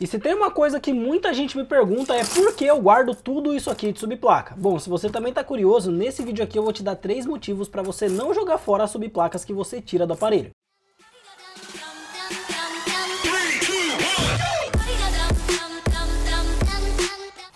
E se tem uma coisa que muita gente me pergunta é por que eu guardo tudo isso aqui de subplaca? Bom, se você também está curioso, nesse vídeo aqui eu vou te dar três motivos para você não jogar fora as subplacas que você tira do aparelho.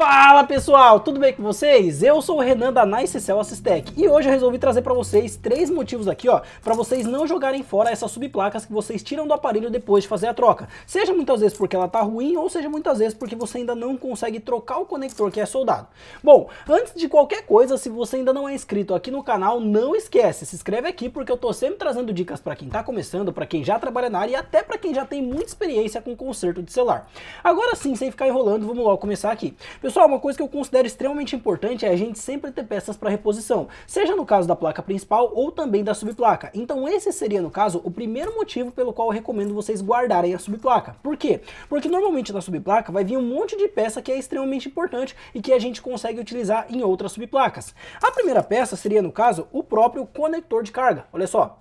Fala pessoal, tudo bem com vocês? Eu sou o Renan da Nice Cell Assistec e hoje eu resolvi trazer para vocês três motivos aqui, ó, para vocês não jogarem fora essas subplacas que vocês tiram do aparelho depois de fazer a troca. Seja muitas vezes porque ela tá ruim ou seja muitas vezes porque você ainda não consegue trocar o conector que é soldado. Bom, antes de qualquer coisa, se você ainda não é inscrito aqui no canal, não esquece, se inscreve aqui porque eu tô sempre trazendo dicas para quem tá começando, para quem já trabalha na área e até para quem já tem muita experiência com conserto de celular. Agora sim, sem ficar enrolando, vamos logo começar aqui. Pessoal, Pessoal, uma coisa que eu considero extremamente importante é a gente sempre ter peças para reposição, seja no caso da placa principal ou também da subplaca. Então esse seria, no caso, o primeiro motivo pelo qual eu recomendo vocês guardarem a subplaca. Por quê? Porque normalmente na subplaca vai vir um monte de peça que é extremamente importante e que a gente consegue utilizar em outras subplacas. A primeira peça seria, no caso, o próprio conector de carga. Olha só,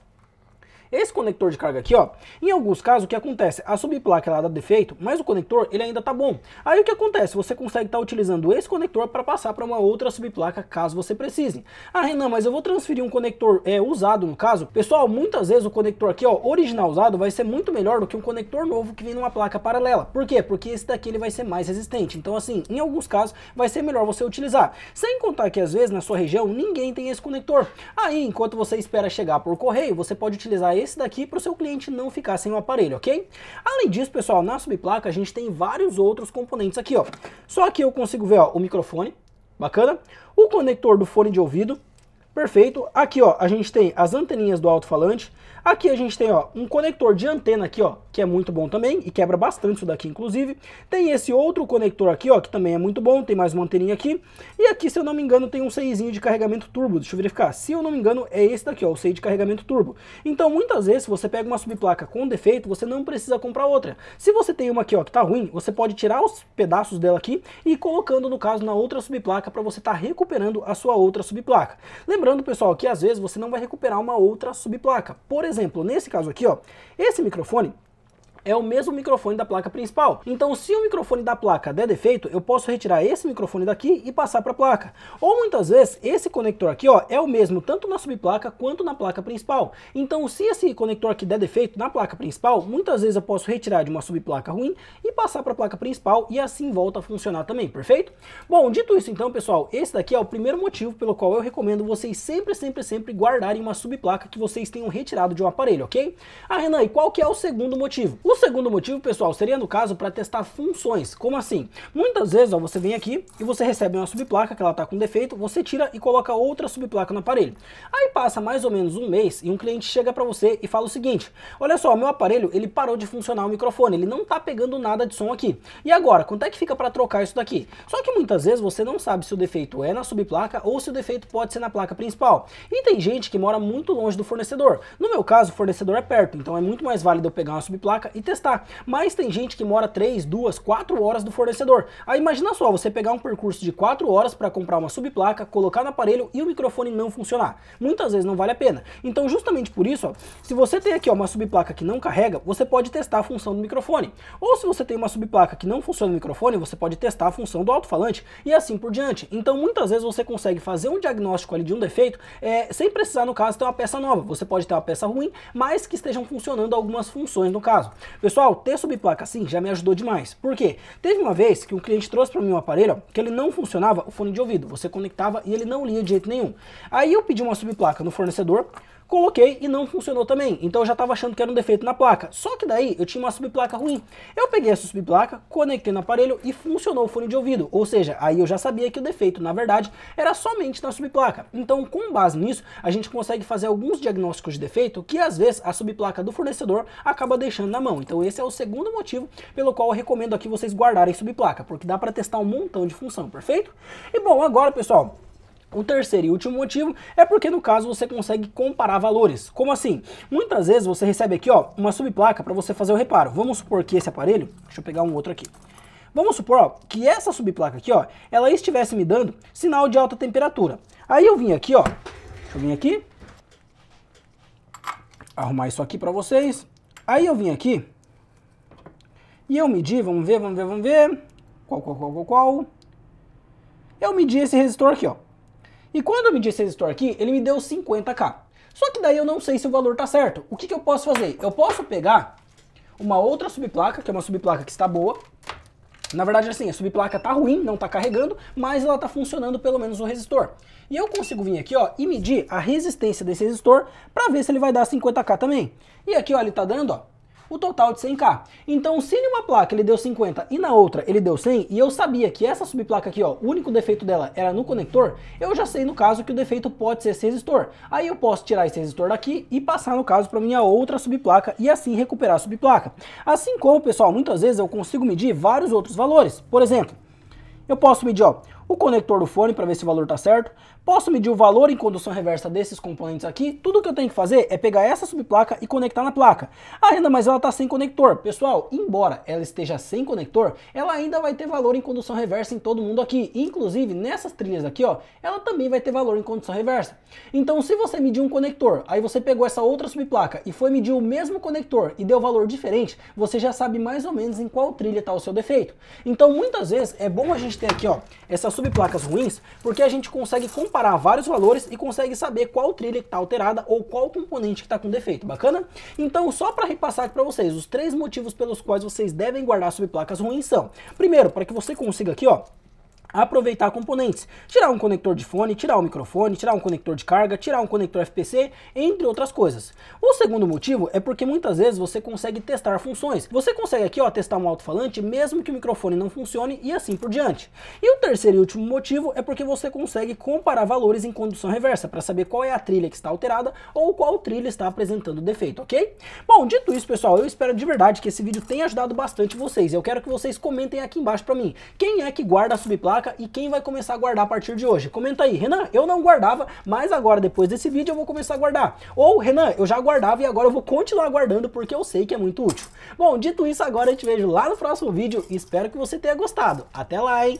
esse conector de carga aqui, ó, em alguns casos o que acontece? A subplaca ela dá defeito, mas o conector ele ainda tá bom. Aí o que acontece? Você consegue estar tá utilizando esse conector para passar para uma outra subplaca caso você precise. Ah, Renan, mas eu vou transferir um conector é, usado no caso. Pessoal, muitas vezes o conector aqui, ó, original usado vai ser muito melhor do que um conector novo que vem numa placa paralela. Por quê? Porque esse daqui ele vai ser mais resistente. Então assim, em alguns casos vai ser melhor você utilizar. Sem contar que às vezes na sua região ninguém tem esse conector. Aí, enquanto você espera chegar por correio, você pode utilizar desse daqui para o seu cliente não ficar sem o aparelho, ok? Além disso, pessoal, na subplaca a gente tem vários outros componentes aqui, ó. Só que eu consigo ver ó, o microfone, bacana? O conector do fone de ouvido, perfeito. Aqui, ó, a gente tem as anteninhas do alto-falante. Aqui a gente tem, ó, um conector de antena aqui, ó, que é muito bom também e quebra bastante isso daqui, inclusive. Tem esse outro conector aqui, ó, que também é muito bom, tem mais uma anteninha aqui. E aqui, se eu não me engano, tem um seizinho de carregamento turbo, deixa eu verificar. Se eu não me engano, é esse daqui, ó, o sei de carregamento turbo. Então, muitas vezes, se você pega uma subplaca com defeito, você não precisa comprar outra. Se você tem uma aqui, ó, que tá ruim, você pode tirar os pedaços dela aqui e colocando, no caso, na outra subplaca para você estar tá recuperando a sua outra subplaca. Lembrando, pessoal, que às vezes você não vai recuperar uma outra subplaca. Por exemplo, nesse caso aqui, ó, esse microfone, é o mesmo microfone da placa principal. Então se o microfone da placa der defeito, eu posso retirar esse microfone daqui e passar para a placa. Ou muitas vezes esse conector aqui ó, é o mesmo tanto na subplaca quanto na placa principal. Então se esse conector aqui der defeito na placa principal, muitas vezes eu posso retirar de uma subplaca ruim passar para a placa principal e assim volta a funcionar também, perfeito? Bom, dito isso então, pessoal, esse daqui é o primeiro motivo pelo qual eu recomendo vocês sempre, sempre, sempre guardarem uma subplaca que vocês tenham retirado de um aparelho, ok? Ah, Renan, e qual que é o segundo motivo? O segundo motivo, pessoal, seria no caso para testar funções. Como assim? Muitas vezes, ó, você vem aqui e você recebe uma subplaca que ela está com defeito, você tira e coloca outra subplaca no aparelho. Aí passa mais ou menos um mês e um cliente chega para você e fala o seguinte, olha só, meu aparelho, ele parou de funcionar o microfone, ele não está pegando nada entrada de som aqui. E agora, quanto é que fica para trocar isso daqui? Só que muitas vezes você não sabe se o defeito é na subplaca ou se o defeito pode ser na placa principal. E tem gente que mora muito longe do fornecedor. No meu caso, o fornecedor é perto, então é muito mais válido eu pegar uma subplaca e testar. Mas tem gente que mora 3, 2, 4 horas do fornecedor. Aí imagina só, você pegar um percurso de 4 horas para comprar uma subplaca, colocar no aparelho e o microfone não funcionar. Muitas vezes não vale a pena. Então justamente por isso, ó, se você tem aqui ó, uma subplaca que não carrega, você pode testar a função do microfone. Ou se você tem tem uma subplaca que não funciona no microfone, você pode testar a função do alto-falante e assim por diante. Então muitas vezes você consegue fazer um diagnóstico ali de um defeito é, sem precisar, no caso, ter uma peça nova. Você pode ter uma peça ruim, mas que estejam funcionando algumas funções no caso. Pessoal, ter subplaca assim já me ajudou demais. Por quê? Teve uma vez que um cliente trouxe para mim um aparelho que ele não funcionava o fone de ouvido. Você conectava e ele não lia de jeito nenhum. Aí eu pedi uma subplaca no fornecedor, coloquei e não funcionou também. Então eu já estava achando que era um defeito na placa. Só que daí eu tinha uma subplaca ruim. Eu peguei essa subplaca, conectei no aparelho e funcionou o fone de ouvido. Ou seja, aí eu já sabia que o defeito, na verdade, era somente na subplaca. Então, com base nisso, a gente consegue fazer alguns diagnósticos de defeito que às vezes a subplaca do fornecedor acaba deixando na mão. Então, esse é o segundo motivo pelo qual eu recomendo aqui vocês guardarem subplaca, porque dá para testar um montão de função, perfeito? E bom, agora, pessoal, o terceiro e último motivo é porque no caso você consegue comparar valores. Como assim? Muitas vezes você recebe aqui ó, uma subplaca para você fazer o reparo. Vamos supor que esse aparelho, deixa eu pegar um outro aqui. Vamos supor ó, que essa subplaca aqui, ó, ela estivesse me dando sinal de alta temperatura. Aí eu vim aqui, ó, deixa eu vir aqui, arrumar isso aqui para vocês. Aí eu vim aqui e eu medi, vamos ver, vamos ver, vamos ver, qual, qual, qual, qual, qual. Eu medi esse resistor aqui, ó. E quando eu medi esse resistor aqui, ele me deu 50k. Só que daí eu não sei se o valor tá certo. O que, que eu posso fazer? Eu posso pegar uma outra subplaca, que é uma subplaca que está boa. Na verdade, assim, a subplaca tá ruim, não tá carregando, mas ela tá funcionando pelo menos o resistor. E eu consigo vir aqui, ó, e medir a resistência desse resistor para ver se ele vai dar 50k também. E aqui, ó, ele tá dando, ó, o total de 100k. Então, se em uma placa ele deu 50 e na outra ele deu 100, e eu sabia que essa subplaca aqui, ó, o único defeito dela era no conector, eu já sei no caso que o defeito pode ser esse resistor. Aí eu posso tirar esse resistor daqui e passar no caso para minha outra subplaca e assim recuperar a subplaca. Assim como, pessoal, muitas vezes eu consigo medir vários outros valores. Por exemplo, eu posso medir ó, o conector do fone para ver se o valor está certo. Posso medir o valor em condução reversa desses componentes aqui. Tudo que eu tenho que fazer é pegar essa subplaca e conectar na placa. Ainda, ah, mais ela está sem conector. Pessoal, embora ela esteja sem conector, ela ainda vai ter valor em condução reversa em todo mundo aqui. Inclusive, nessas trilhas aqui, ó, ela também vai ter valor em condução reversa. Então, se você medir um conector, aí você pegou essa outra subplaca e foi medir o mesmo conector e deu valor diferente, você já sabe mais ou menos em qual trilha está o seu defeito. Então, muitas vezes, é bom a gente ter aqui ó, essa as subplacas ruins porque a gente consegue comparar vários valores e consegue saber qual trilha que está alterada ou qual componente que está com defeito, bacana? Então, só para repassar aqui para vocês, os três motivos pelos quais vocês devem guardar subplacas ruins são, primeiro, para que você consiga aqui, ó, aproveitar componentes, tirar um conector de fone, tirar um microfone, tirar um conector de carga, tirar um conector FPC, entre outras coisas. O segundo motivo é porque muitas vezes você consegue testar funções. Você consegue aqui ó, testar um alto-falante mesmo que o microfone não funcione e assim por diante. E o terceiro e último motivo é porque você consegue comparar valores em condução reversa para saber qual é a trilha que está alterada ou qual trilha está apresentando defeito, ok? Bom, dito isso pessoal, eu espero de verdade que esse vídeo tenha ajudado bastante vocês. Eu quero que vocês comentem aqui embaixo para mim, quem é que guarda a subplaca placa e quem vai começar a guardar a partir de hoje. Comenta aí, Renan, eu não guardava, mas agora depois desse vídeo eu vou começar a guardar. Ou, Renan, eu já guardava e agora eu vou continuar guardando porque eu sei que é muito útil. Bom, dito isso, agora eu te vejo lá no próximo vídeo e espero que você tenha gostado. Até lá, hein?